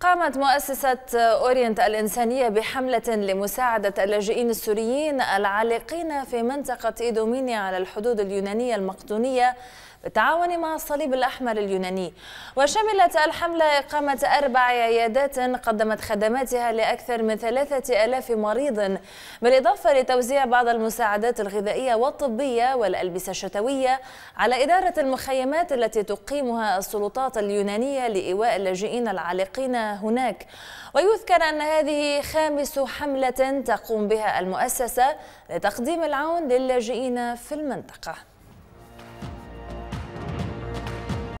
قامت مؤسسة أورينت الإنسانية بحملة لمساعدة اللاجئين السوريين العالقين في منطقة إيدوميني على الحدود اليونانية المقدونية بالتعاون مع الصليب الأحمر اليوناني وشملت الحملة إقامة أربع عيادات قدمت خدماتها لأكثر من ثلاثة ألاف مريض بالإضافة لتوزيع بعض المساعدات الغذائية والطبية والألبسة الشتوية على إدارة المخيمات التي تقيمها السلطات اليونانية لإيواء اللاجئين العالقين هناك ويذكر أن هذه خامس حملة تقوم بها المؤسسة لتقديم العون للاجئين في المنطقة